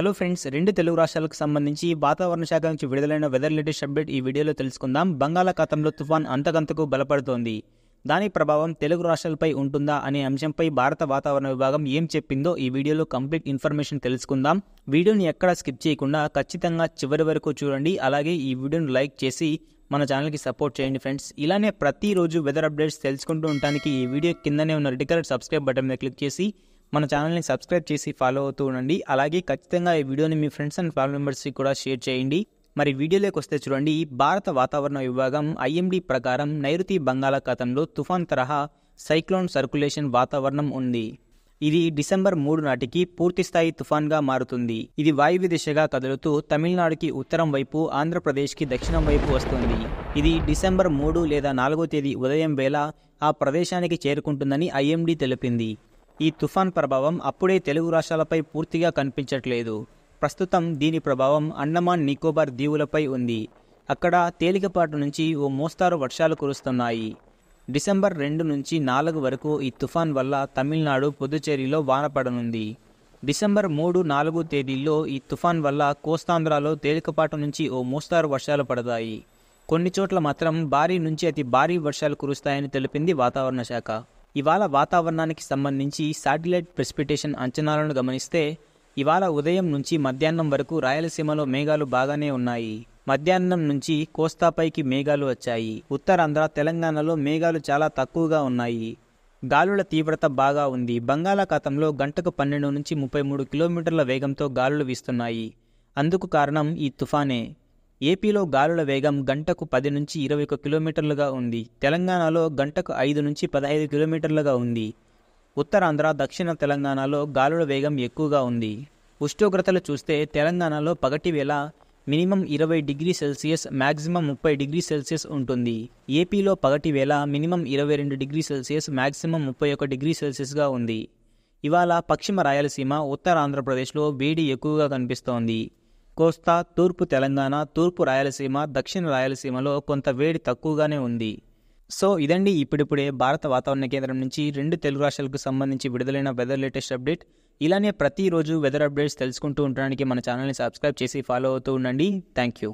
hello friends రెండు తెలుగు రాష్ట్రాలకు సంబంధించి వాతావరణ శాఖ నుంచి విడుదలైన వెదర్ లేటెస్ట్ అప్డేట్ ఈ వీడియోలో తెలుసుకుందాం బంగాళాఖాతంలో తుఫాన్ అంతకంతకు బలపడుతోంది దాని ప్రభావం తెలుగు రాష్ట్రాలపై ఉంటుందా అనే అంశంపై భారత వాతావరణ విభాగం ఏం చెప్పిందో ఈ వీడియోలో కంప్లీట్ ఇన్ఫర్మేషన్ తెలుసుకుందాం వీడియోని ఎక్కడ స్కిప్ చేయకుండా ఖచ్చితంగా చివరి వరకు చూడండి అలాగే ఈ వీడియోను లైక్ చేసి మన ఛానల్కి సపోర్ట్ చేయండి ఫ్రెండ్స్ ఇలానే ప్రతిరోజు వెదర్ అప్డేట్స్ తెలుసుకుంటూ ఉండడానికి ఈ వీడియో కిందనే ఉన్న రెడ్ కలర్ సబ్స్క్రైబ్ బటన్ మీద క్లిక్ చేసి మన ఛానల్ని సబ్స్క్రైబ్ చేసి ఫాలో అవుతూ ఉండండి అలాగే ఖచ్చితంగా ఈ వీడియోని మీ ఫ్రెండ్స్ అండ్ ఫ్యామిలీ మెంబర్స్కి కూడా షేర్ చేయండి మరి వీడియోలోకి వస్తే చూడండి భారత వాతావరణ విభాగం ఐఎండీ ప్రకారం నైరుతి బంగాళాఖాతంలో తుఫాన్ తరహా సైక్లోన్ సర్క్యులేషన్ వాతావరణం ఉంది ఇది డిసెంబర్ మూడు నాటికి పూర్తిస్థాయి తుఫాన్గా మారుతుంది ఇది వాయువ్య దిశగా కదులుతూ తమిళనాడుకి ఉత్తరం వైపు ఆంధ్రప్రదేశ్కి దక్షిణం వైపు వస్తుంది ఇది డిసెంబర్ మూడు లేదా నాలుగో తేదీ ఉదయం వేళ ఆ ప్రదేశానికి చేరుకుంటుందని ఐఎండీ తెలిపింది ఈ తుఫాన్ ప్రభావం అప్పుడే తెలుగు రాష్ట్రాలపై పూర్తిగా కనిపించట్లేదు ప్రస్తుతం దీని ప్రభావం అండమాన్ నికోబార్ దీవులపై ఉంది అక్కడ తేలికపాటు నుంచి ఓ మోస్తారు వర్షాలు కురుస్తున్నాయి డిసెంబర్ రెండు నుంచి నాలుగు వరకు ఈ తుఫాన్ వల్ల తమిళనాడు పుదుచేరిలో వానపడనుంది డిసెంబర్ మూడు నాలుగు తేదీల్లో ఈ తుఫాన్ వల్ల కోస్తాంధ్రలో తేలికపాటు నుంచి ఓ మోస్తారు వర్షాలు పడతాయి కొన్ని చోట్ల మాత్రం భారీ నుంచి అతి భారీ వర్షాలు కురుస్తాయని తెలిపింది వాతావరణ శాఖ ఇవాళ వాతావరణానికి సంబంధించి శాటిలైట్ ప్రెసిపిటేషన్ అంచనాలను గమనిస్తే ఇవాళ ఉదయం నుంచి మధ్యాహ్నం వరకు రాయలసీమలో మేఘాలు బాగానే ఉన్నాయి మధ్యాహ్నం నుంచి కోస్తాపైకి మేఘాలు వచ్చాయి ఉత్తరాంధ్ర తెలంగాణలో మేఘాలు చాలా తక్కువగా ఉన్నాయి గాలుల తీవ్రత బాగా ఉంది బంగాళాఖాతంలో గంటకు పన్నెండు నుంచి ముప్పై మూడు కిలోమీటర్ల వేగంతో గాలులు వీస్తున్నాయి అందుకు కారణం ఈ తుఫానే ఏపీలో గాలుల వేగం గంటకు పది నుంచి ఇరవై ఒక కిలోమీటర్లుగా ఉంది తెలంగాణలో గంటకు ఐదు నుంచి పదహైదు కిలోమీటర్లుగా ఉంది ఉత్తరాంధ్ర దక్షిణ తెలంగాణలో గాలుల వేగం ఎక్కువగా ఉంది ఉష్ణోగ్రతలు చూస్తే తెలంగాణలో పగటి వేళ మినిమం ఇరవై డిగ్రీ సెల్సియస్ మ్యాక్సిమం ముప్పై డిగ్రీ సెల్సియస్ ఉంటుంది ఏపీలో పగటి వేళ మినిమం ఇరవై రెండు డిగ్రీ సెల్సియస్ మ్యాక్సిమం ముప్పై ఒక డిగ్రీ సెల్సియస్గా ఉంది ఇవాళ పశ్చిమ రాయలసీమ ఉత్తర ఆంధ్రప్రదేశ్లో వేడి ఎక్కువగా కనిపిస్తోంది కోస్తా తూర్పు తెలంగాణ తూర్పు రాయలసీమ దక్షిణ రాయలసీమలో కొంత వేడి తక్కువగానే ఉంది సో ఇదండి ఇప్పుడిప్పుడే భారత వాతావరణ కేంద్రం నుంచి రెండు తెలుగు రాష్ట్రాలకు సంబంధించి విడుదలైన వెదర్ లేటెస్ట్ అప్డేట్ ఇలానే ప్రతిరోజు వెదర్ అప్డేట్స్ తెలుసుకుంటూ ఉండడానికి మన ఛానల్ని సబ్స్క్రైబ్ చేసి ఫాలో అవుతూ ఉండండి థ్యాంక్ యూ